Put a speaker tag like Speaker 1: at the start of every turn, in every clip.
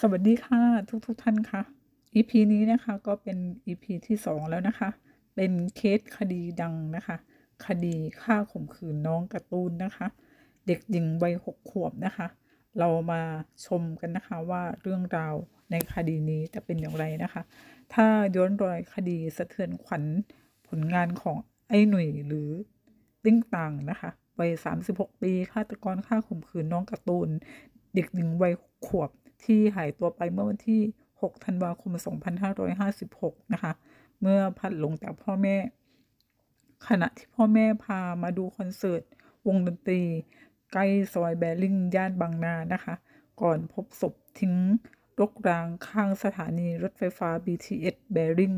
Speaker 1: สวัสดีค่ะทุกทุกท่านค่ะ EP นี้นะคะก็เป็น EP ที่สองแล้วนะคะ เป็นเคสคดีดังนะคะ คดีฆ่าข่มขืนน้องการ์ตูนนะคะ เด็กหญิงวัยหกขวบนะคะ เรามาชมกันนะคะว่าเรื่องราวในคดีนี้จะเป็นอย่างไรนะคะ ถ้าย้อนรอยคดีสะเทือนขวัญผลงานของไอ้หนุ่ยหรือติ้งต่างนะคะวัย36ปีฆาตกรฆ่าข่มขืนน้องการ์ตูน เด็กหญิงวัยขวบที่หายตัวไปเมื่อวันที่ 6 ธันวาคม 2556 นะคะ เมื่อพัดหลงจากพ่อแม่ ขณะที่พ่อแม่พามาดูคอนเสิร์ต วงดนตรีใกล้ซอยแบริ่งย่านบางนานะคะ ก่อนพบศพทิ้งรกรางข้างสถานีรถไฟฟ้า BTS แบริ่ง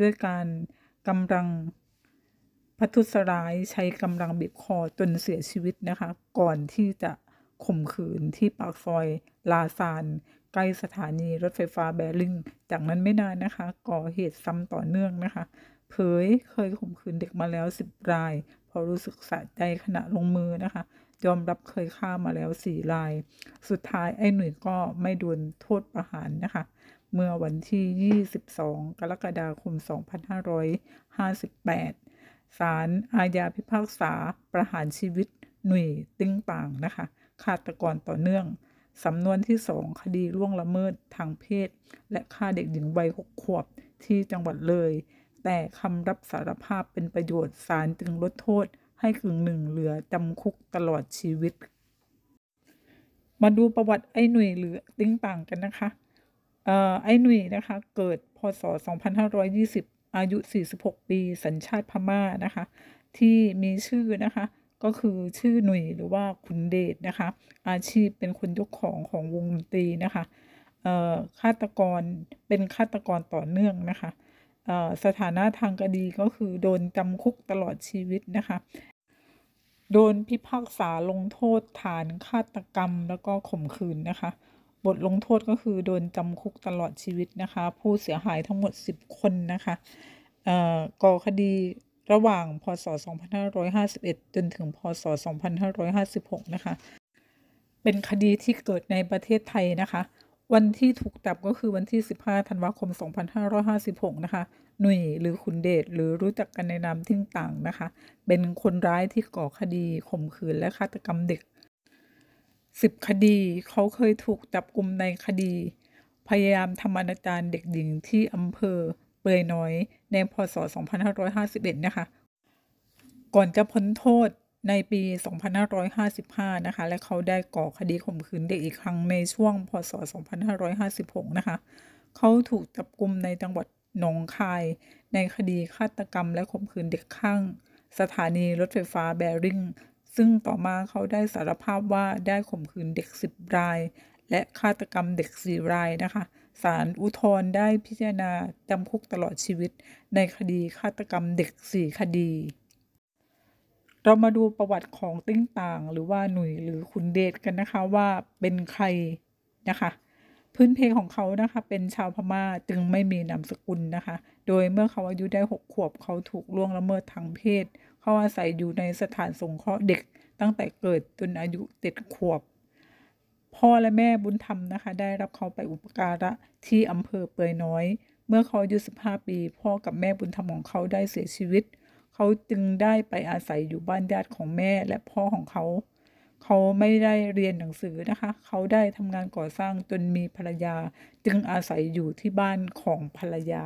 Speaker 1: ด้วยการกำลังพัทุสร้ายใช้กำลังบีบคอจนเสียชีวิตนะคะ ก่อนที่จะข่มขืนที่ปากซอยลาซานใกล้สถานี รถไฟฟ้าแบริ่งจากนั้นไม่นานนะคะ ก่อเหตุซ้ำต่อเนื่องนะคะ เผยเคยข่มขืนเด็กมาแล้วสิบราย พอรู้สึกสะใจขณะลงมือนะคะ ยอมรับเคยฆ่ามาแล้วสี่ราย สุดท้าย ไอ้หนุ่ยก็ไม่โดนโทษประหารนะคะ เมื่อวันที่ 22 กรกฎาคม2558 ศาลอาญาพิพากษาประหารชีวิตหนุ่ยติ้งป่างนะคะฆาตกรต่อเนื่อง สำนวนที่สองคดีล่วงละเมิดทางเพศ และฆ่าเด็กหญิงวัยหกขวบที่จังหวัดเลย แต่คำรับสารภาพเป็นประโยชน์ศาลจึงลดโทษให้กึ่งหนึ่งเหลือจำคุกตลอดชีวิต มาดูประวัติไอ้หนุ่ยหรือติ้งต่างกันนะคะ ไอ้หนุ่ยนะคะเกิดพศ 2520 อายุ 46 ปีสัญชาติพม่านะคะ ที่มีชื่อนะคะก็คือชื่อหนุ่ยหรือว่าขุนเดชนะคะอาชีพเป็นคนยกของของวงดนตรีนะคะฆาตกรเป็นฆาตกรต่อเนื่องนะคะสถานะทางคดีก็คือ โดนจำคุกตลอดชีวิตนะคะโดนพิพากษาลงโทษฐานฆาตกรรมแล้วก็ข่มขืนนะคะ บทลงโทษก็คือโดนจำคุกตลอดชีวิตนะคะผู้เสียหายทั้งหมด 10 คนนะคะก่อคดีระหว่างพศ 2551 จนถึงพศ 2556 นะคะ เป็นคดีที่เกิดในประเทศไทยนะคะ วันที่ถูกจับก็คือวันที่ 15 ธันวาคม 2556 นะคะ หนุ่ยหรือขุนเดช หรือรู้จักกันในนามทิ้งต่างนะคะ เป็นคนร้ายที่ก่อคดีข่มขืนและฆาตกรรมเด็ก 10 คดี เขาเคยถูกจับกลุมในคดี พยายามทำอนาจารเด็กหญิงที่อำเภอเปยน้อยในพศ 2551 นะคะ ก่อนจะพ้นโทษในปี 2555 นะคะ และเขาได้ก่อคดีข่มขืนเด็กอีกครั้งในช่วงพศ2556 นะคะ เขาถูกจับกุมในจังหวัดหนองคาย ในคดีฆาตกรรมและข่มขืนเด็กข้างสถานีรถไฟฟ้าแบริ่งซึ่งต่อมาเขาได้สารภาพว่าได้ข่มขืนเด็ก 10 ราย และฆาตกรรมเด็ก 4 รายนะคะศาลอุทธรณ์ได้พิจารณาจำคุกตลอดชีวิตในคดีฆาตกรรมเด็กสี่คดี เรามาดูประวัติของ ติ้ง ต่าง หรือว่าหนุ่ยหรือขุนเดชกัน นะคะ ว่าเป็นใคร นะคะ พื้นเพของเขานะคะเป็นชาวพมา่าจึงไม่มีนามสกุล นะคะ โดยเมื่อเขาอายุได้หกขวบเขาถูกล่วงละเมิดทางเพศ เขาอาศัยอยู่ในสถานสงเคราะห์เด็กตั้งแต่เกิดจนอายุเจ็ดขวบพ่อและแม่บุญธรรมนะคะได้รับเขาไปอุปการะที่อำเภอเปือยน้อย เมื่อเขาอายุ15ปี พ่อกับแม่บุญธรรมของเขาได้เสียชีวิต เขาจึงได้ไปอาศัยอยู่บ้านญาติของแม่และพ่อของเขา เขาไม่ได้เรียนหนังสือนะคะ เขาได้ทำงานก่อสร้างจนมีภรรยา จึงอาศัยอยู่ที่บ้านของภรรยา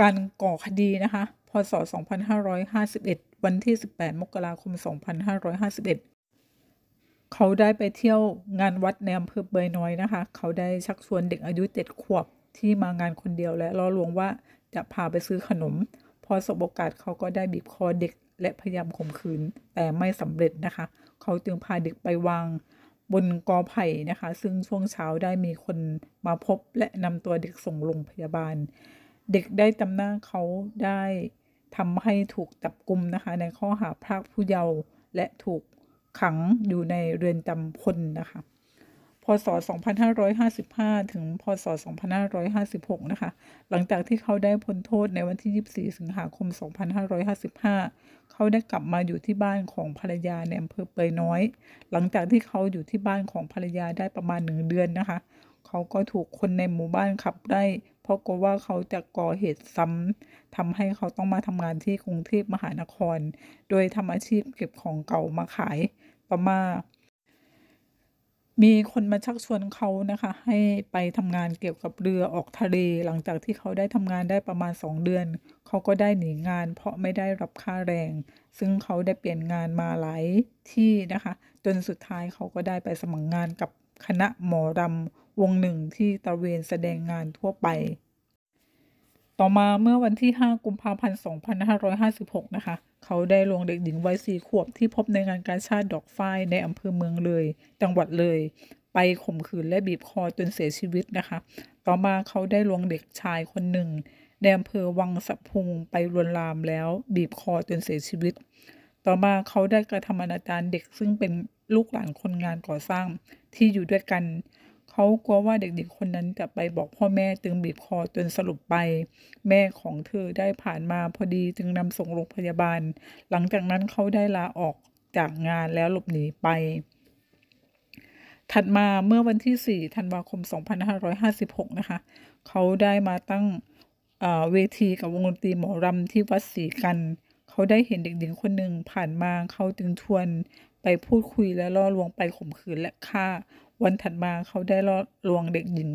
Speaker 1: การก่อคดีนะคะพศ 2551 วันที่ 18 มกราคม 2551เขาได้ไปเที่ยวงานวัดในอำเภอเบยน้อยนะคะ เขาได้ชักชวนเด็กอายุเจ็ดขวบที่มางานคนเดียวและล่อลวงว่าจะพาไปซื้อขนม พอสบโอกาสเขาก็ได้บีบคอเด็กและพยายามข่มขืน แต่ไม่สำเร็จนะคะ เขาจึงพาเด็กไปวางบนกอไผ่นะคะ ซึ่งช่วงเช้าได้มีคนมาพบ และนำตัวเด็กส่งโรงพยาบาล เด็กได้ตำหน้าเขาได้ทำให้ถูกจับกลุมนะคะ ในข้อหาพรากผู้เยาว์และถูกขังอยู่ในเรือนจำพลนะคะ พศ 2555 ถึง พศ2556นะคะ หลังจากที่เขาได้พ้นโทษในวันที่ 24สิงหาคม 2555 เขาได้กลับมาอยู่ที่บ้านของภรรยาในอำเภอเปยน้อย หลังจากที่เขาอยู่ที่บ้านของภรรยาได้ประมาณหนึ่งเดือนนะคะ เขาก็ถูกคนในหมู่บ้านขับไล่พราะกลัวว่าเขาจะก่อเหตุซ้ำ ทำให้เขาต้องมาทำงานที่กรุงเทพมหานคร โดยทำอาชีพเก็บของเก่ามาขายประมา มีคนมาชักชวนเขานะคะให้ไปทำงานเกี่ยวกับเรือออกทะเลหลังจากที่เขาได้ทำงานได้ประมาณ 2 เดือน เขาก็ได้หนีงาน เพราะไม่ได้รับค่าแรง ซึ่งเขาได้เปลี่ยนงานมาหลายที่นะคะ จนสุดท้ายเขาก็ได้ไปสมัครงานกับคณะหมอรำวงหนึ่งที่ตะเวนแสดงงานทั่วไป ต่อมาเมื่อวันที่5กุมภาพันธ์2556นะคะเขาได้ลวงเด็กหญิงวัยสี่ขวบที่พบในงานการชาติดอกฝ้ายในอำเภอเมืองเลยจังหวัดเลย ไปข่มขืนและบีบคอจนเสียชีวิตนะคะต่อมาเขาได้ลวงเด็กชายคนหนึ่งในอำเภอวังสะพุงไปรวนลามแล้วบีบคอจนเสียชีวิต ต่อมาเขาได้กระทำอนาจารเด็กซึ่งเป็นลูกหลานคนงานก่อสร้างที่อยู่ด้วยกันเขากลัวว่าเด็กๆคนนั้นจะไปบอกพ่อแม่ตึงบีบคอจนสรุปไป แม่ของเธอได้ผ่านมาพอดีจึงนำส่งโรงพยาบาล หลังจากนั้นเขาได้ลาออกจากงานแล้วหลบหนีไป ถัดมาเมื่อวันที่ 4 ธันวาคม 2556 นะคะ เขาได้มาตั้งเวทีกับวงดนตรีหมอรำที่วัดศรีกัน เขาได้เห็นเด็กหญิงคนหนึ่ง ผ่านมาเขาจึงชวนไปพูดคุยและล่อลวงไปข่มขืนและฆ่าวันถัดมาเขาได้ล่อลวงเด็กหญิง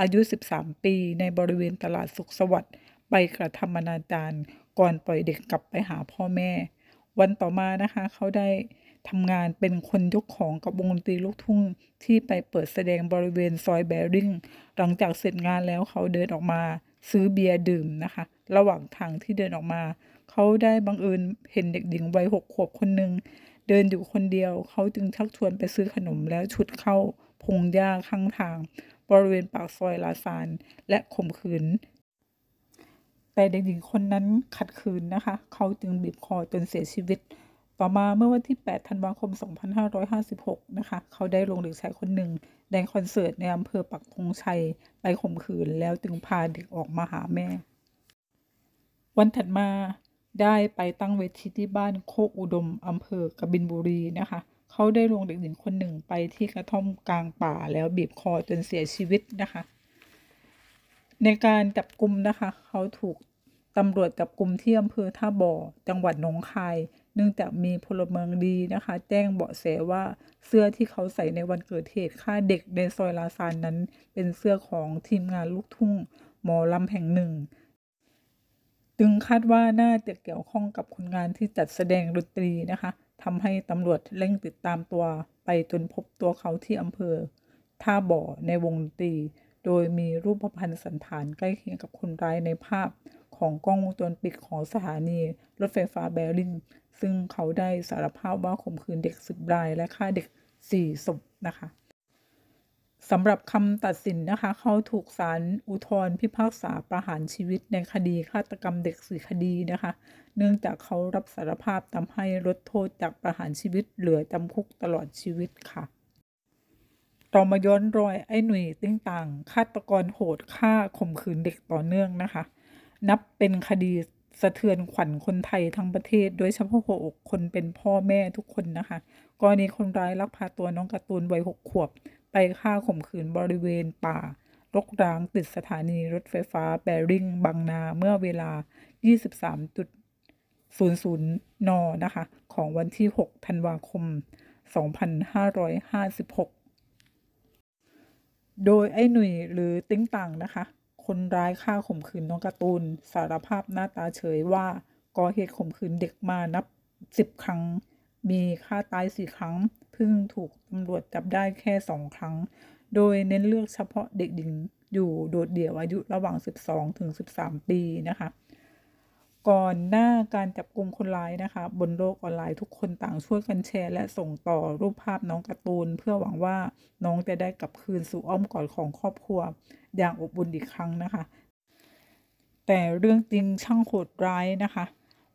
Speaker 1: อายุ 13 ปีในบริเวณตลาดสุขสวัสดิ์ไปกระทำอนาจารก่อนปล่อยเด็กกลับไปหาพ่อแม่ วันต่อมานะคะเขาได้ทำงานเป็นคนยกของกับวงดนตรีลูกทุ่ง ที่ไปเปิดแสดงบริเวณซอยแบริ่งหลังจากเสร็จงานแล้วเขาเดินออกมา ซื้อเบียร์ดื่มนะคะ ระหว่างทางที่เดินออกมา เขาได้บังเอิญเห็นเด็กหญิงวัยหกขวบคนหนึ่งเดินอยู่คนเดียวเขาจึงชักชวนไปซื้อขนมแล้วชุดเข้า พงหญ้าข้างทาง บริเวณปากซอยลาซานและข่มขืน แต่เด็กหญิงคนนั้นขัดขืนนะคะเขาจึงบีบคอจนเสียชีวิต ต่อมาเมื่อวันที่ 8 ธันวาคม 2556 นะคะเขาได้ลงเด็กชายคนหนึ่งในคอนเสิร์ตในอำเภอปักธงชัยไปข่มขืน แล้วจึงพาเด็กออกมาหาแม่ วันถัดมาได้ไปตั้งเวทีที่บ้านโคกอุดม อำเภอกบินบุรีนะคะ เขาได้ลวงเด็กหญิงคนหนึ่งไปที่กระท่อมกลางป่าแล้วบีบคอจนเสียชีวิตนะคะ ในการจับกลุ่มนะคะ เขาถูกตำรวจจับกลุ่มที่อำเภอท่าบ่อ จังหวัดหนองคาย เนื่องจากมีพลเมืองดีนะคะ แจ้งเบาะแสว่าเสื้อที่เขาใส่ในวันเกิดเหตุฆ่าเด็กในซอยลาซานนั้น เป็นเสื้อของทีมงานลูกทุ่งหมอลำแห่งหนึ่งจึงคาดว่าน่าจะเกี่ยวข้องกับคนงานที่จัดแสดงดนตรีนะคะ ทำให้ตำรวจเร่งติดตามตัวไปจนพบตัวเขาที่อำเภอ ท่าบ่อในวงดนตรีโดยมีรูปพรรณสันฐานใกล้เคียงกับคนร้ายในภาพของกล้องวงจรปิดของสถานีรถไฟฟ้าแบริ่งซึ่งเขาได้สารภาพว่าข่มขืนเด็กสิบรายและฆ่าเด็กสี่ศพนะคะสำหรับคำตัดสินนะคะ เขาถูก ศาลอุทธรพิพากษาประหารชีวิตในคดีฆาตกรรมเด็กสี่คดีนะคะ เนื่องจากเขารับสารภาพทำให้ลดโทษจากประหารชีวิตเหลือจำคุกตลอดชีวิตค่ะ ต่อมาย้อนรอยไอ้หนุ่ยติ้งต่างฆาตกรโหดฆ่าข่มขืนเด็กต่อเนื่องนะคะ นับเป็นคดีสะเทือนขวัญคนไทยทั้งประเทศ โดยเฉพาะหัวอกคนเป็นพ่อแม่ทุกคนนะคะ กรณีคนร้ายลักพาตัวน้องการ์ตูนวัยหกขวบไปฆ่าข่มขืนบริเวณป่า รกร้างติดสถานีรถไฟฟ้า แบริ่งบางนาเมื่อเวลา 23.00 นนะคะของวันที่ 6 ธันวาคม 2556 โดยไอ้หนุ่ยหรือติ้งต่างนะคะ คนร้ายฆ่าข่มขืนน้องกระตูนสารภาพหน้าตาเฉยว่าก่อเหตุข่มขืนเด็กมานับ 10 ครั้ง มีฆ่าตายสี่ครั้งพิ่งถูกตำรวจจับได้แค่สองครั้ง โดยเน้นเลือกเฉพาะเด็กหญิงอยู่โดดเดี่ยวอายุระหว่าง 12 ถึง 13 ปีนะคะ ก่อนหน้าการจับกลุ่มคนร้ายนะคะบนโลกออนไลน์ทุกคนต่างช่วยกันแชร์ และส่งต่อรูปภาพน้องการ์ตูน เพื่อหวังว่าน้องจะได้กลับคืนสู่อ้อมกอดของครอบครัว อย่างอบอุ่นอีกครั้งนะคะ แต่เรื่องจริงช่างโหดร้ายนะคะ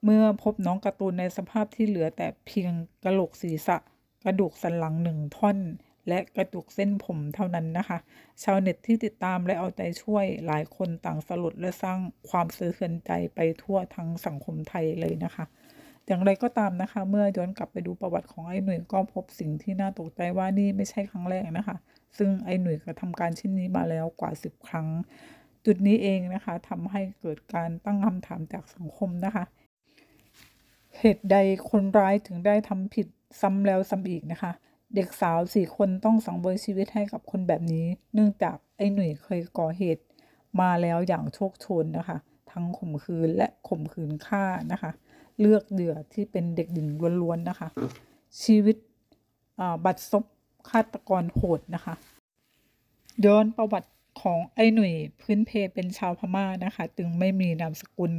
Speaker 1: เมื่อพบน้องการ์ตูนในสภาพที่เหลือแต่เพียงกระโหลกศีรษะกระดูกสันหลังหนึ่งท่อนและกระดูกเส้นผมเท่านั้นนะคะ ชาวเน็ตที่ติดตามและเอาใจช่วยหลายคนต่างสลดและสร้างความสอเทือนใจไปทั่วทั้งสังคมไทยเลยนะคะ อย่างไรก็ตามนะคะ เมื่อย้อนกลับไปดูประวัติของไอ้หนุ่ยก็พบสิ่งที่น่าตกใจว่านี่ไม่ใช่ครั้งแรกนะคะซึ่งไอ้หนุ่ยกระทำการเช่นนี้มาแล้วกว่า10 ครั้ง จุดนี้เองนะคะทำให้เกิดการตั้งคำถามจากสังคมนะคะ เหตุใดคนร้ายถึงได้ทำผิดซ้ำแล้วซ้ำอีก นะคะ เด็กสาวสี่คนต้องสังเวยชีวิตให้กับคนแบบนี้ เนื่องจาก ไอ้หนุ่ยเคยก่อเหตุมาแล้วอย่างโชคชนนะคะ ทั้งข่มขืนและข่มขืนฆ่านะคะ เลือกเดืออที่เป็นเด็กหญิงล้วนๆนะคะ ชีวิตบัตรซบฆาตกรโหดนะคะ ย้อนประวัติของไอ้หนุ่ยพื้นเพเป็นชาวพม่านะคะจึงไม่มีนามสกุล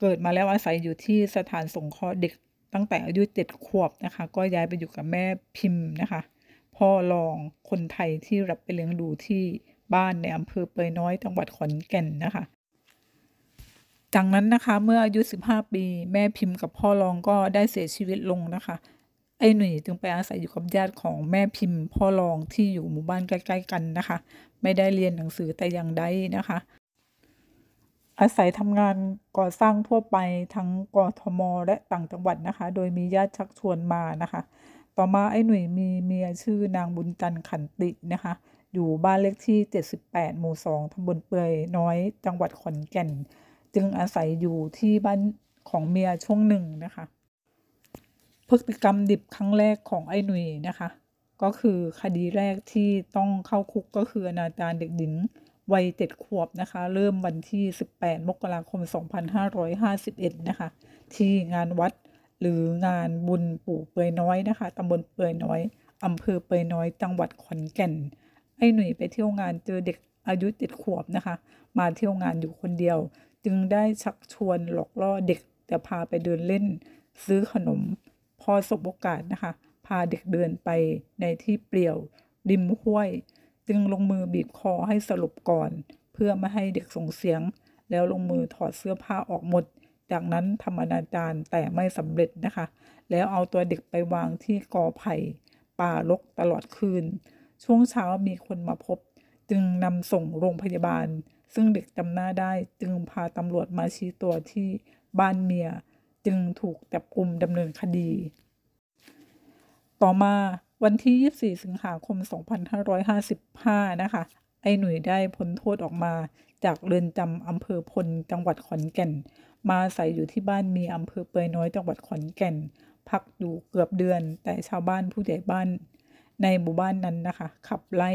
Speaker 1: เกิดมาแล้วอาศัยอยู่ที่สถานสงเคราะห์เด็กตั้งแต่อายุเจ็ดขวบนะคะ ก็ย้ายไปอยู่กับแม่พิมพ์นะคะ พ่อรองคนไทยที่รับไปเลี้ยงดูที่บ้านในอำเภอเปยน้อยจังหวัดขอนแก่นนะคะจากนั้นนะคะ เมื่ออายุ 15ปีแม่พิมพ์กับพ่อรองก็ได้เสียชีวิตลงนะคะไอ้หนุ่ยจึงไปอาศัยอยู่กับญาติของแม่พิมพ์พ่อรองที่อยู่หมู่บ้านใกล้ ๆกันนะคะ ไม่ได้เรียนหนังสือแต่อย่างใดนะคะอาศัยทำงานก่อสร้างทั่วไปทั้งกทมและต่างจังหวัดนะคะ โดยมีญาติชักชวนมานะคะ ต่อมาไอ้หนุ่ยมีเมียชื่อนางบุญจันทร์ขันตินะคะ อยู่บ้านเลขที่ 78 หมู่ 2ตำบลเปื่อยน้อยจังหวัดขอนแก่น จึงอาศัยอยู่ที่บ้านของเมียช่วงหนึ่งนะคะพฤติกรรมดิบครั้งแรกของไอ้หนุ่ยนะคะ ก็คือคดีแรกที่ต้องเข้าคุกก็คืออนาจารเด็กหญิงวัยเจ็ดขวบนะคะ เริ่มวันที่ 18 มกราคม 2551 นะคะที่งานวัดหรืองานบุญปู่เปยน้อยนะคะตำบลเปยน้อยอำเภอเปยน้อยจังหวัดขอนแก่นไอ้หนุ่ยไปเที่ยวงานเจอเด็กอายุเจ็ดขวบนะคะ มาเที่ยวงานอยู่คนเดียว จึงได้ชักชวนหลอกล่อเด็กแต่พาไปเดินเล่น ซื้อขนมพอสบโอกาสนะคะ พาเด็กเดินไปในที่เปลี่ยวริมห้วยจึงลงมือบีบคอให้สลบก่อน เพื่อไม่ให้เด็กส่งเสียง แล้วลงมือถอดเสื้อผ้าออกหมด จากนั้นทำอนาจารแต่ไม่สำเร็จนะคะ แล้วเอาตัวเด็กไปวางที่กอไผ่ป่ารกตลอดคืน ช่วงเช้ามีคนมาพบ จึงนำส่งโรงพยาบาล ซึ่งเด็กจำหน้าได้จึงพาตำรวจมาชี้ตัวที่บ้านเมีย จึงถูกจับกลุ่มดำเนินคดี ต่อมาวันที่ 24สิงหาคม 2555 นะคะ ไอ้หนุ่ยได้พ้นโทษออกมาจากเรือนจำอำเภอพลจังหวัดขอนแก่น มาอาศัยอยู่ที่บ้านมีอำเภอเปยน้อยจังหวัดขอนแก่น พักอยู่เกือบเดือน แต่ชาวบ้านผู้ใหญ่บ้านในหมู่บ้านนั้นนะคะขับไล่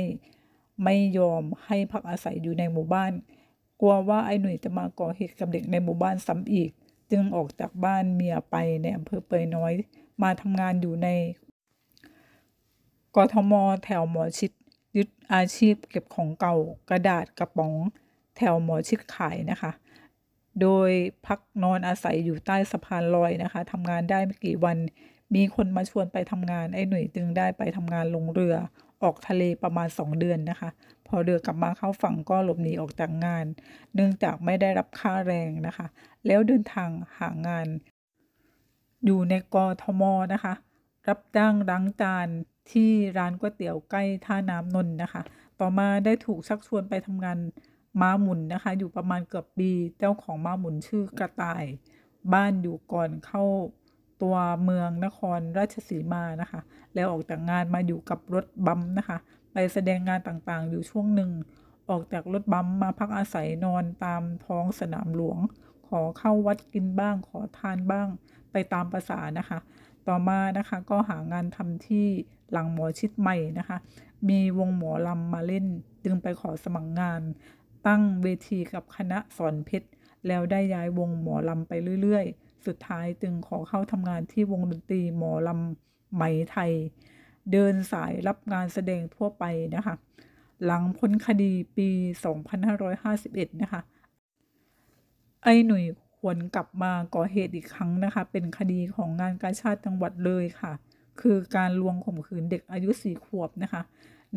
Speaker 1: ไม่ยอมให้พักอาศัยอยู่ในหมู่บ้าน กลัวว่าไอ้หนุ่ยจะมาก่อเหตุกับเด็กในหมู่บ้านซ้ำอีก จึงออกจากบ้านเมียไปในอำเภอเปยน้อย มาทำงานอยู่ในกทมแถวหมอชิดยึดอาชีพเก็บของเก่ากระดาษกระป๋องแถวหมอชิดขายนะคะ โดยพักนอนอาศัยอยู่ใต้สะพานลอยนะคะทำงานได้ไม่กี่วัน มีคนมาชวนไปทำงานไอ้หนุ่ยจึงได้ไปทำงานลงเรือออกทะเลประมาณ 2 เดือนนะคะ พอเรือกลับมาเข้าฝั่งก็หลบหนีออกจากงานเนื่องจากไม่ได้รับค่าแรงนะคะ แล้วเดินทางหางานอยู่ในกทมนะคะ รับจ้างล้างจานที่ร้านก๋วยเตี๋ยวใกล้ท่าน้ำนนท์นะคะ ต่อมาได้ถูกชักชวนไปทำงานม้าหมุนนะคะ อยู่ประมาณเกือบปี เจ้าของม้าหมุนชื่อกระต่าย บ้านอยู่ก่อนเข้าตัวเมืองนครราชสีมานะคะ แล้วออกจากงานมาอยู่กับรถ บัม นะคะ ไปแสดงงานต่างๆ อยู่ช่วงหนึ่ง ออกจากรถบัมมาพักอาศัยนอนตามท้องสนามหลวง ขอเข้าวัดกินบ้าง ขอทานบ้าง ไปตามภาษานะคะ ต่อมานะคะก็หางานทำที่หลังหมอชิดใหม่นะคะ มีวงหมอลำมาเล่นจึงไปขอสมัครงาน ตั้งเวทีกับคณะสอนเพชร แล้วได้ย้ายวงหมอลำไปเรื่อย ๆ สุดท้ายจึงขอเข้าทำงานที่วงดนตรีหมอลำไหมไทย เดินสายรับงานแสดงทั่วไปนะคะ หลังพ้นคดีปี 2551 นะคะ ไอหนุ่ยวนกลับมาก่อเหตุอีกครั้งนะคะ เป็นคดีของงานการชาติจังหวัดเลยค่ะคือการลวงข่มขืนเด็กอายุ 4 ขวบนะคะ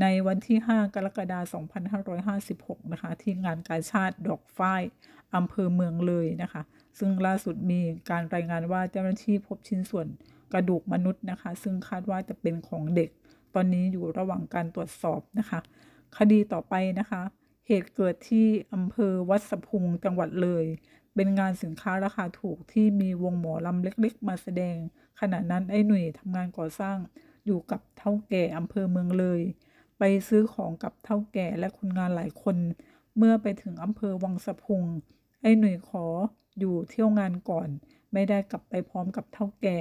Speaker 1: ในวันที่ 5 กรกฎาคม 2556 นะคะที่งานการชาติดอกฝ้ายอำเภอเมืองเลยนะคะ ซึ่งล่าสุดมีการรายงานว่าเจ้าหน้าที่พบชิ้นส่วนกระดูกมนุษย์นะคะ ซึ่งคาดว่าจะเป็นของเด็ก ตอนนี้อยู่ระหว่างการตรวจสอบนะคะ คดีต่อไปนะคะ เหตุเกิดที่อำเภอวัดสะพุงจังหวัดเลยเป็นงานสินค้าราคาถูกที่มีวงหมอลำเล็กๆ มาแสดง ขณะนั้นไอ้หนุ่ยทำงานก่อสร้าง อยู่กับเท่าแก่อำเภอเมืองเลย ไปซื้อของกับเท่าแก่และคนงานหลายคน เมื่อไปถึงอำเภอวังสะพุงไอ้หนุ่ยขออยู่เที่ยวงานก่อน ไม่ได้กลับไปพร้อมกับเท่าแก่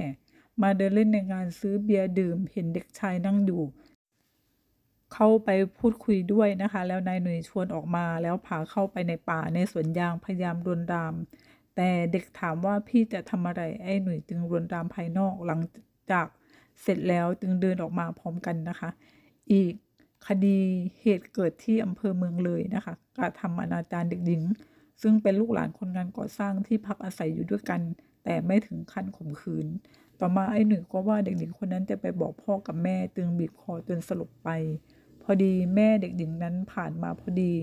Speaker 1: มาเดินเล่นในงานซื้อเบียร์ดื่มเห็นเด็กชายนั่งอยู่เข้าไปพูดคุยด้วยนะคะ แล้วนายหนุ่ยชวนออกมา แล้วพาเข้าไปในป่าในสวนยางพยายามรวนราม แต่เด็กถามว่าพี่จะทำอะไร ไอ้หนุ่ยจึงรวนรามภายนอกหลังจากเสร็จแล้วจึงเดินออกมาพร้อมกันนะคะ อีกคดีเหตุเกิดที่อำเภอเมืองเลยนะคะ กระทำอนาจารเด็กหญิง ซึ่งเป็นลูกหลานคนงานก่อสร้างที่พักอาศัยอยู่ด้วยกัน แต่ไม่ถึงขั้นข่มขืน ต่อมาไอ้หนุ่ยก็ว่าเด็กหญิงคนนั้นจะไปบอกพ่อกับแม่จึงบีบคอจนสลบไปพอดี แม่เด็กหญิงนั้นผ่านมาพอดี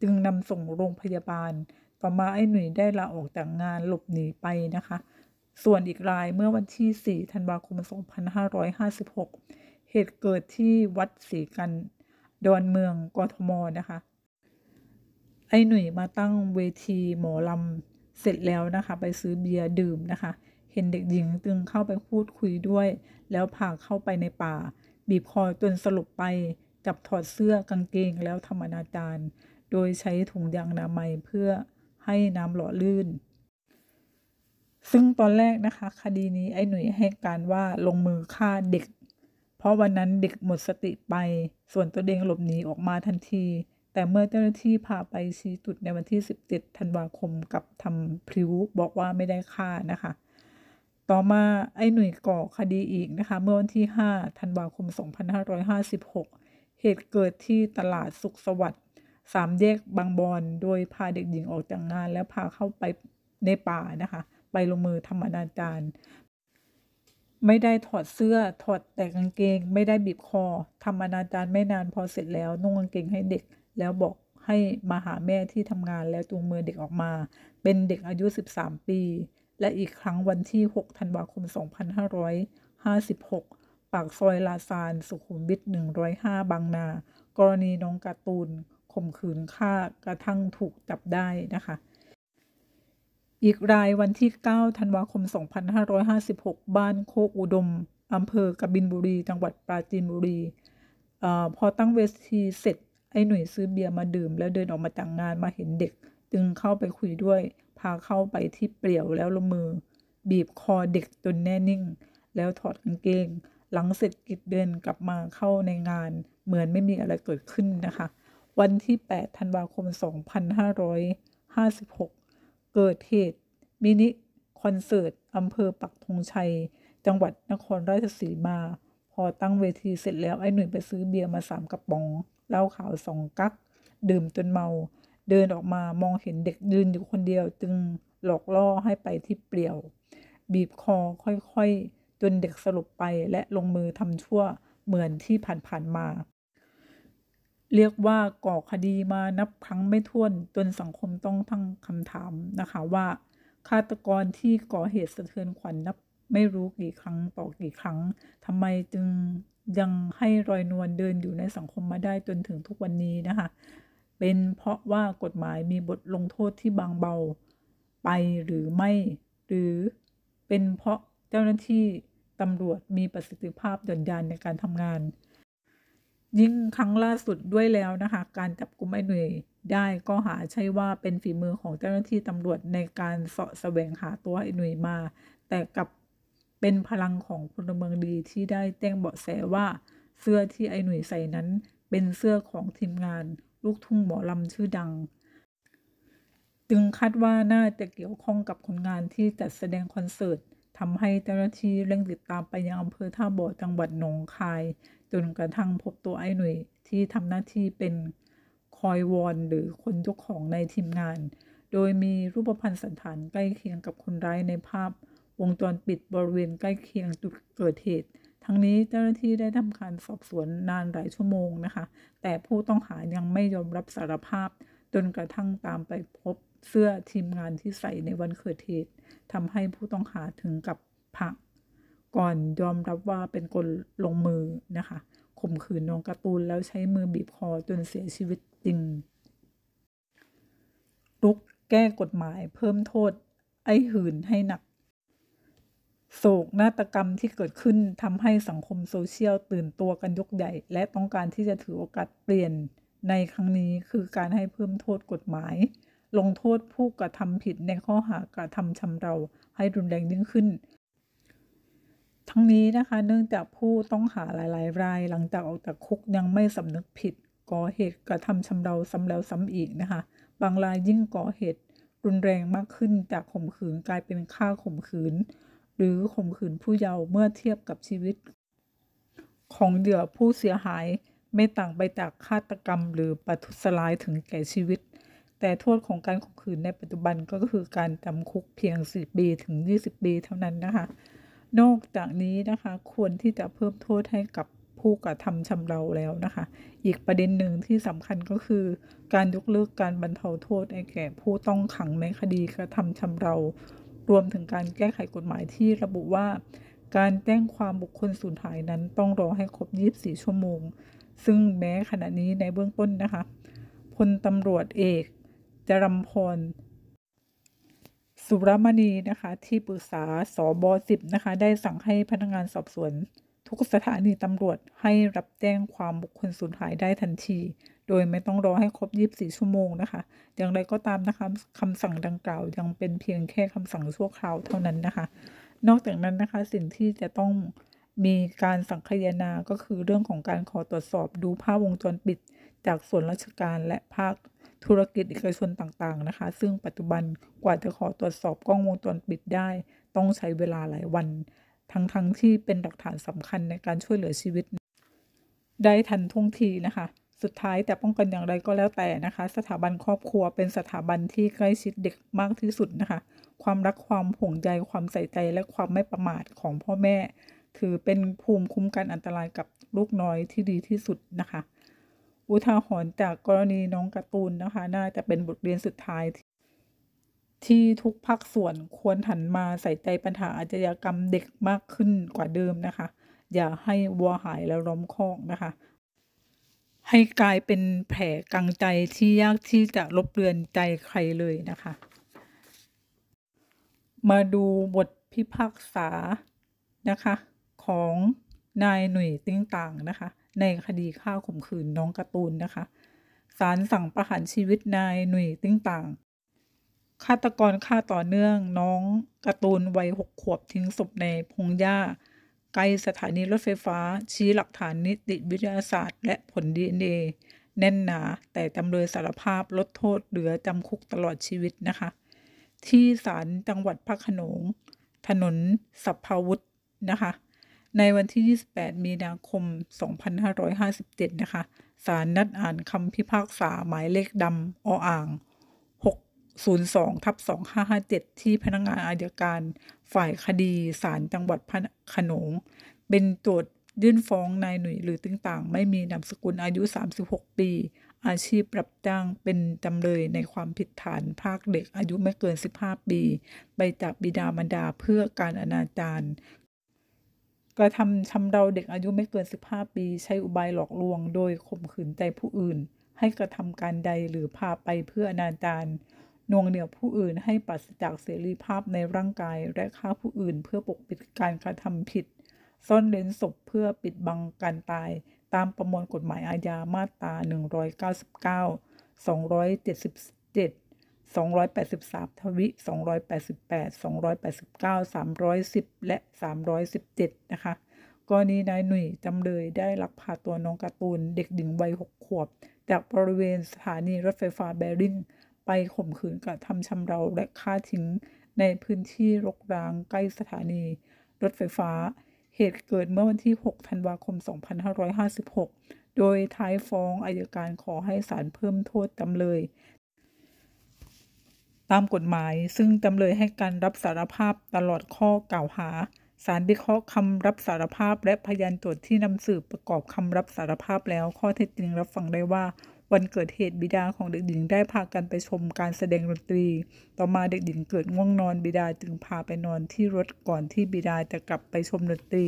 Speaker 1: จึงนำส่งโรงพยาบาล ต่อมาไอ้หนุ่ยได้ลาออกจากงานหลบหนีไปนะคะ ส่วนอีกรายเมื่อวันที่ 4 ธันวาคม 2556 เหตุเกิดที่วัดศรีกันดอนเมืองกทมนะคะ ไอ้หนุ่ยมาตั้งเวทีหมอลำ เสร็จแล้วนะคะ ไปซื้อเบียร์ดื่มนะคะ เห็นเด็กหญิงจึงเข้าไปพูดคุยด้วย แล้วพาเข้าไปในป่า บีบคอจนสลบไปจับถอดเสื้อกางเกงแล้วทำอนาจารโดยใช้ถุงยางอนามัยเพื่อให้น้ำหล่อลื่น ซึ่งตอนแรกนะคะคดีนี้ไอ้หนุ่ยให้การว่าลงมือฆ่าเด็ก เพราะวันนั้นเด็กหมดสติไป ส่วนตัวเองหลบหนีออกมาทันที แต่เมื่อเจ้าหน้าที่พาไปชี้จุดในวันที่ 17ธันวาคมกับทำพริ้วบอกว่าไม่ได้ฆ่านะคะ ต่อมาไอ้หนุ่ยก่อคดีอีกนะคะ เมื่อวันที่5ธันวาคม 2556เหตุเกิดที่ตลาดสุขสวัสดิ์สามแยกบางบอนโดยพาเด็กหญิงออกจากงาน แล้วพาเข้าไปในป่านะคะไปลงมือทำอนาจารไม่ได้ถอดเสื้อถอดแต่กางเกงไม่ได้บีบคอทำอนาจารไม่นานพอเสร็จแล้วนุ่งกางเกงให้เด็กแล้วบอกให้มาหาแม่ที่ทำงานแล้วจูงมือเด็กออกมา เป็นเด็กอายุ 13 ปี และอีกครั้งวันที่ 6 ธันวาคม 2556ปากซอยลาซาน สุขุมวิท105 บางนา กรณีน้องการ์ตูน ข่มขืนฆ่ากระทั่งถูกจับได้นะคะ อีกรายวันที่ 9ธันวาคม 2556 บ้านโคกอุดม อำเภอกบินบุรี จังหวัดปราจีนบุรีอพอตั้งเวทีเสร็จ ไอ้หน่วยซื้อเบียร์มาดื่ม แล้วเดินออกมาจากงานมาเห็นเด็กจึงเข้าไปคุยด้วย พาเข้าไปที่เปลี่ยวแล้วลงมือ บีบคอเด็กจนแน่นิ่ง แล้วถอดกางเกงหลังเสร็จกิจเดือนกลับมาเข้าในงานเหมือนไม่มีอะไรเกิดขึ้นนะคะ วันที่8ธันวาคม 2556 เกิดเหตุมินิคอนเสิร์ต อำเภอปักธงชัย จังหวัดนครราชสีมา พอตั้งเวทีเสร็จแล้วไอ้หนุ่ยไปซื้อเบียร์มาสามกระป๋องเหล้าขาวสองกั๊กดื่มจนเมา เดินออกมามองเห็นเด็กยืนอยู่คนเดียวจึงหลอกล่อให้ไปที่เปลี่ยว บีบคอค่อยๆจนเด็กสรุปไปและลงมือทำชั่วเหมือนที่ผ่านๆมา เรียกว่าก่อคดีมานับครั้งไม่ถ้วนจนสังคมต้องทั้งคำถามนะคะว่าฆาตกรที่ก่อเหตุสะเทือนขวัญนนับไม่รู้กี่ครั้งต่อกี่ครั้งทำไมจึงยังให้รอยนวลเดินอยู่ในสังคมมาได้จนถึงทุกวันนี้นะคะ เป็นเพราะว่ากฎหมายมีบทลงโทษที่บางเบาไปหรือไม่ หรือ เป็นเพราะเจ้าหน้าที่ตำรวจมีประสิทธิภาพหย่อนยานในการทำงาน ยิ่งครั้งล่าสุดด้วยแล้วนะคะการจับกุมไอ้หนุ่ยได้ก็หาใช่ว่าเป็นฝีมือของเจ้าหน้าที่ตำรวจในการเสาะแสวงหาตัวไอ้หนุ่ยมา แต่กับเป็นพลังของพลเมืองดีที่ได้แจ้งเบาะแสว่าเสื้อที่ไอ้หนุ่ยใส่นั้นเป็นเสื้อของทีมงาน ลูกทุ่งหมอลำชื่อดังจึงคาดว่าน่าจะเกี่ยวข้องกับคนงานที่จัดแสดงคอนเสิร์ตทำให้เจ้าหน้าที่เร่งติดตามไปยังอำเภอท่าบ่อจังหวัดหนองคาย จนกระทั่งพบตัวไอ้หนุ่ยที่ทำหน้าที่เป็นคอยวอนหรือคนยกของในทีมงาน โดยมีรูปพรรณสันฐานใกล้เคียงกับคนร้ายในภาพ วงจรปิดบริเวณใกล้เคียงจุดเกิดเหตุ ทั้งนี้เจ้าหน้าที่ได้ทำการสอบสวนนานหลายชั่วโมงนะคะ แต่ผู้ต้องหายังไม่ยอมรับสารภาพจนกระทั่งตามไปพบเสื้อทีมงานที่ใส่ในวันเกิดเหตุทำให้ผู้ต้องหาถึงกับพัก ก่อนยอมรับว่าเป็นคนลงมือนะคะข่มขืนน้องกระตูนแล้วใช้มือบีบคอจนเสียชีวิตจริงลุกแก้กฎหมาย เพิ่มโทษ ไอ้หืนให้หนัก โศกนาฏกรรมที่เกิดขึ้นทำให้สังคมโซเชียลตื่นตัวกันยกใหญ่ และต้องการที่จะถือโอกาสเปลี่ยนในครั้งนี้คือการให้เพิ่มโทษกฎหมายลงโทษผู้กระทำผิดในข้อหากระทำชำเราให้รุนแรงยิ่งขึ้น ทั้งนี้นะคะเนื่องจากผู้ต้องหาหลาย ๆ รายหลังจากออกจากคุกยังไม่สำนึกผิดก่อเหตุกระทำชำเราซ้ำแล้วซ้ำอีกนะคะบางรายยิ่งก่อเหตุรุนแรงมากขึ้น จากข่มขืนกลายเป็นฆ่าข่มขืน หรือข่มขืนผู้เยาว์เมื่อเทียบกับชีวิต ของเหยื่อผู้เสียหายไม่ต่างไปจากฆาตกรรม หรือประทุษร้ายถึงแก่ชีวิตแต่โทษของการข่มขืนในปัจจุบันก็คือการจำคุกเพียง10ปีถึง 20ปีเท่านั้นนะคะ นอกจากนี้นะคะควรที่จะเพิ่มโทษให้กับผู้กระทำชำเราแล้วนะคะ อีกประเด็นหนึ่งที่สำคัญก็คือ การยกเลิกการบรรเทาโทษให้แก่ ผู้ต้องขังในคดีกระทำชำเรา รวมถึงการแก้ไขกฎหมายที่ระบุว่า การแจ้งความบุคคลสูญหายนั้น ต้องรอให้ครบ24ชั่วโมง ซึ่งแม้ขณะนี้ในเบื้องต้นนะคะพลตำรวจเอกรัมพลสุรมณีนะคะที่ปรึกษาสอบอสิบนะคะ ได้สั่งให้พนักงานสอบสวน ทุกสถานีตำรวจให้รับแจ้งความบุคคลสูญหายได้ทันที โดยไม่ต้องรอให้ครบ 24 ชั่วโมงนะคะ อย่างไรก็ตามนะคะคำสั่งดังกล่าว ยังเป็นเพียงแค่คำสั่งชั่วคราวเท่านั้นนะคะ นอกจากนั้นนะคะสิ่งที่จะต้องมีการสังคายนา ก็คือเรื่องของการขอตรวจสอบดูภาพวงจรปิด จากส่วนราชการและภาคธุรกิจเอกชนต่างๆนะคะ ซึ่งปัจจุบันกว่าจะขอตรวจสอบกล้องวงจรปิดได้ ต้องใช้เวลาหลายวัน ทั้งๆทที่เป็นหลักฐานสำคัญในการช่วยเหลือชีวิต ได้ทันท่วงทีนะคะ สุดท้ายแต่ป้องกันอย่างไรก็แล้วแต่นะคะ สถาบันครอบครัวเป็นสถาบันที่ใกล้ชิดเด็กมากที่สุดนะคะ ความรักความห่วงใยความใส่ใจและความไม่ประมาทของพ่อแม่ถือเป็นภูมิคุ้มกันอันตรายกับลูกน้อยที่ดีที่สุดนะคะอุทาหรณ์จากกรณีน้องการ์ตูนนะคะน่าจะเป็นบทเรียนสุดท้ายที่ทุกภาคส่วนควรหันมาใส่ใจปัญหาอาชญากรรมเด็กมากขึ้นกว่าเดิมนะคะ อย่าให้วัวหายแล้วล้มคอกนะคะ ให้กลายเป็นแผลกังใจที่ยากที่จะลบเลือนใจใครเลยนะคะ มาดูบทพิพากษานะคะของนายหนุ่ยติ้งต่างนะคะ ในคดีฆ่าข่มขืนน้องการ์ตูนนะคะศาลสั่งประหารชีวิตนายหนุ่ยติ้งต่างฆาตกรฆ่าต่อเนื่องน้องการ์ตูนวัยหกขวบทิ้งศพในพงหญ้าใกล้สถานีรถไฟฟ้า ชี้หลักฐานนิติวิทยาศาสตร์ และผลดีเอ็นเอแน่นหนาแต่จำเลยสารภาพลดโทษเหลือจำคุกตลอดชีวิตนะคะ ที่ศาลจังหวัดพระขนงถนนสัพพาวุธนะคะในวันที่ 28 มีนาคม 2557 นะคะศาลนัดอ่านคำพิพากษาหมายเลขดำออ่าง 602ทับ2557 ที่พนักงงานอายการฝ่ายคดีศาลจังหวัดพขนง เป็นโจทยื่นฟ้องนายหนุ่ยหรือตึงต่าง ไม่มีนามสกุลอายุ 36 ปี อาชีพรับจ้าง เป็นจำเลยในความผิดฐานพากเด็กอายุไม่เกิน 15 ปีไปจากบิดามารดาเพื่อการอนาจารกระทำชำเราเด็กอายุไม่เกิน 15 ปีใช้อุบายหลอกลวงโดยข่มขืนใจผู้อื่น ให้กระทำการใดหรือพาไปเพื่ออนาจารนวงเหนี่ยวผู้อื่นให้ปัสจากเสรีภาพในร่างกายและฆ่าผู้อื่นเพื่อปกปิดการกระทำผิด ซ่อนเร้นศพเพื่อปิดบังการตาย ตามประมวลกฎหมายอาญามาตรา199 277 283 ทวิ288 289 310 และ 317 นะคะกรณีนายหนุ่ยจำเลยได้ลักพาตัวน้องการ์ตูน เด็กหญิงวัย6ขวบ จากบริเวณสถานีรถไฟฟ้าแบริ่งไปข่มขืนกระทำชำเรา และฆ่าทิ้งในพื้นที่รกร้างใกล้สถานี รถไฟฟ้า เหตุเกิดเมื่อวันที่ 6ธันวาคม 2556 โดยท้ายฟ้องอายการขอให้ศาลเพิ่มโทษจำเลยตามกฎหมายซึ่งจำเลยให้การรับสารภาพตลอดข้อกล่าวหาสารพิเคราะห์คำรับสารภาพ และพยานตรวจที่นำสืบประกอบคำรับสารภาพแล้วข้อเท็จจริงรับฟังได้ว่าวันเกิดเหตุบิดาของเด็กหญิงได้พากันไปชมการแสดงดนตรี ต่อมาเด็กหญิงเกิดง่วงนอนบิดาจึงพาไปนอนที่รถก่อนที่บิดาจะกลับไปชมดนตรี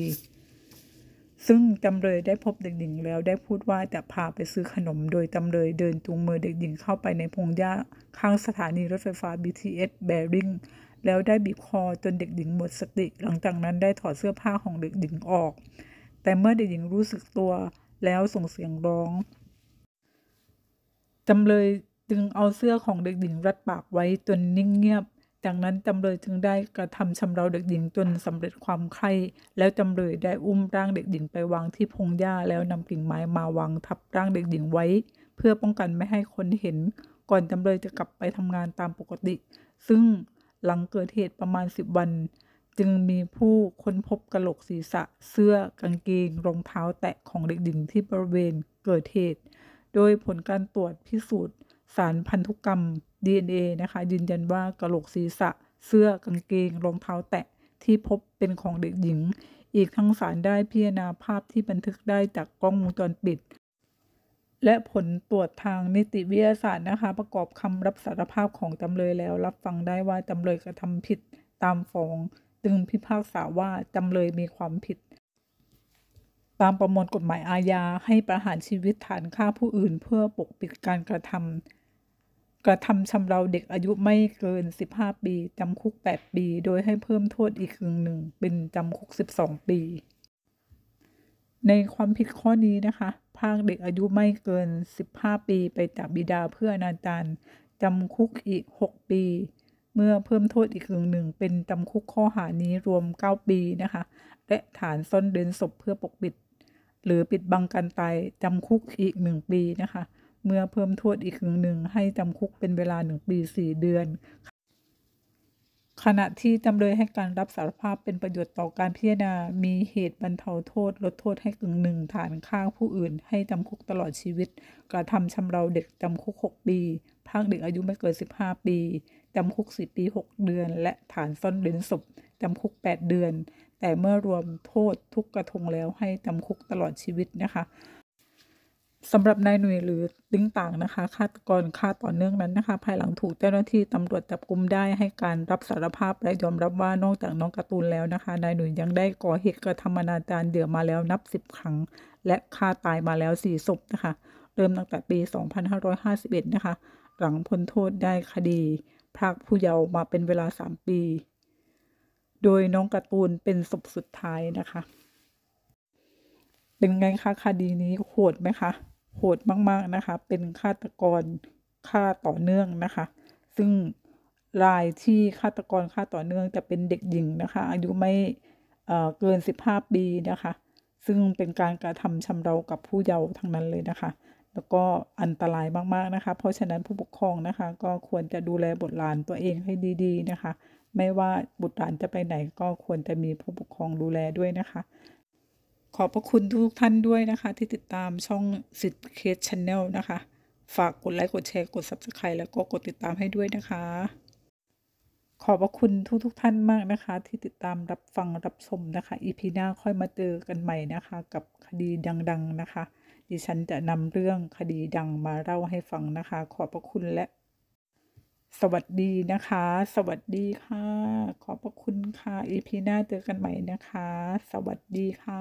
Speaker 1: ซึ่งจำเลยได้พบเด็กหญิงแล้วได้พูดว่าจะพาไปซื้อขนม โดยจำเลยเดินจูงมือเด็กหญิงเข้าไปในพงหญ้าข้างสถานีรถไฟฟ้า BTS แบริ่งแล้วได้บีบคอจนเด็กหญิงหมดสติหลังจากนั้นได้ถอดเสื้อผ้าของเด็กหญิงออก แต่เมื่อเด็กหญิงรู้สึกตัวแล้วส่งเสียงร้องจำเลยจึงเอาเสื้อของเด็กหญิงรัดปากไว้จนนิ่งเงียบจากนั้นจำเลยจึงได้กระทำชำเราเด็กหญิงจนสำเร็จความใคร่แล้วจำเลยได้อุ้มร่างเด็กหญิงไปวางที่พงหญ้าแล้วนำกิ่งไม้มาวางทับร่างเด็กหญิงไว้ เพื่อป้องกันไม่ให้คนเห็น ก่อนจำเลยจะกลับไปทำงานตามปกติ ซึ่งหลังเกิดเหตุประมาณสิบวันจึงมีผู้ค้นพบกระโหลกศีรษะ เสื้อกางเกงรองเท้าแตะของเด็กหญิงที่บริเวณเกิดเหตุโดยผลการตรวจพิสูจน์สารพันธุกรรม DNA นะคะยืนยันว่ากระโหลกศีรษะ เสื้อกางเกงรองเท้าแตะ ที่พบเป็นของเด็กหญิง อีกทั้งสารได้พิจารณาภาพที่บันทึกได้จากกล้องวงจรปิด และผลตรวจทางนิติวิทยาศาสตร์นะคะประกอบคำรับสารภาพของจำเลยแล้ว รับฟังได้ว่าจำเลยกระทำผิดตามฟ้องจึงพิพากษาว่าจำเลยมีความผิด ตามประมวลกฎหมายอาญา ให้ประหารชีวิตฐานฆ่าผู้อื่น เพื่อปกปิดการกระทำกระทำชำเราเด็กอายุไม่เกิน 15 ปีจำคุก 8 ปี โดยให้เพิ่มโทษอีกครึ่งหนึ่งเป็นจำคุก 12 ปี ในความผิดข้อนี้นะคะพากเด็กอายุไม่เกิน 15 ปีไปจากบิดาเพื่ออนาจารจำคุกอีก 6 ปีเมื่อเพิ่มโทษอีกครึ่งหนึ่งเป็นจำคุกข้อหานี้รวม 9 ปีนะคะและฐานซ่อนเร้นศพเพื่อปกปิด หรือปิดบังการตายจำคุกอีก 1 ปีนะคะเมื่อเพิ่มโทษอีกครึ่งหนึ่งให้จำคุกเป็นเวลาหนึ่งปีสี่เดือน ขณะที่จำเลยให้การรับสารภาพเป็นประโยชน์ต่อการพิจารณามีเหตุบรรเทาโทษลดโทษให้กึ่งหนึ่ง ฐานฆ่าผู้อื่นให้จำคุกตลอดชีวิต กระทำชำเราเด็กจำคุก 6 ปีพากเด็กอายุไม่เกิน15 ปี จำคุก่ปี 6 เดือน และฐานซ่อนเร้นศพจำคุก 8 เดือน แต่เมื่อรวมโทษทุกกระทงแล้วให้จำคุกตลอดชีวิตนะคะสำหรับนายหนุ่ยหรือติ้งต่างนะคะฆาตกรฆ่าต่อเนื่องนั้นนะคะ ภายหลังถูกเจ้าหน้าที่ตำรวจจับกุมได้ให้การรับสารภาพและยอมรับว่านอกจากน้องการ์ตูนแล้วนะคะนายหนุ่ยยังได้ก่อเหตุกระทำอนาจารเดือมาแล้วนับสิบครั้ง และฆ่าตายมาแล้วสี่ศพนะคะเริ่มตั้งแต่ปี 2551 นะคะ หลังพ้นโทษได้คดีพรากผู้เยาว์มาเป็นเวลา 3 ปี โดยน้องการ์ตูนเป็นศพสุดท้ายนะคะเป็นไงคะคดีนี้โหดไหมคะโหดมากๆนะคะ เป็นฆาตกรฆ่าต่อเนื่องนะคะ ซึ่งรายที่ฆาตกรฆ่าต่อเนื่องจะเป็นเด็กหญิงนะคะ อายุไม่เกินสิบห้าปี นะคะ ซึ่งเป็นการกระทำชำเรากับผู้เยาว์ทั้งนั้นเลยนะคะ แล้วก็อันตรายมาก ๆนะคะ เพราะฉะนั้นผู้ปกครองนะคะก็ควรจะดูแลบุตรหลานตัวเองให้ดีๆนะคะ ไม่ว่าบุตรหลาน จะไปไหนก็ควรจะมีผู้ปกครองดูแลด้วยนะคะขอบพระคุณทุกท่านด้วยนะคะที่ติดตามช่องสิทธิ์เคสชนแนลนะคะ ฝากกดไลค์กดแชร์กด Subscribe แล้วก็กดติดตามให้ด้วยนะคะ ขอบพระคุณทุกทุกท่านมากนะคะที่ติดตามรับฟังรับชมนะคะอีพีหน้าค่อยมาเจอกันใหม่นะคะ กับคดีดัง ๆนะคะ ดิฉันจะนำเรื่องคดีดังมาเล่าให้ฟังนะคะ ขอบพระคุณและสวัสดีนะคะ สวัสดีค่ะ ขอบพระคุณค่ะ อีพีหน้าเจอกันใหม่นะคะ สวัสดีค่ะ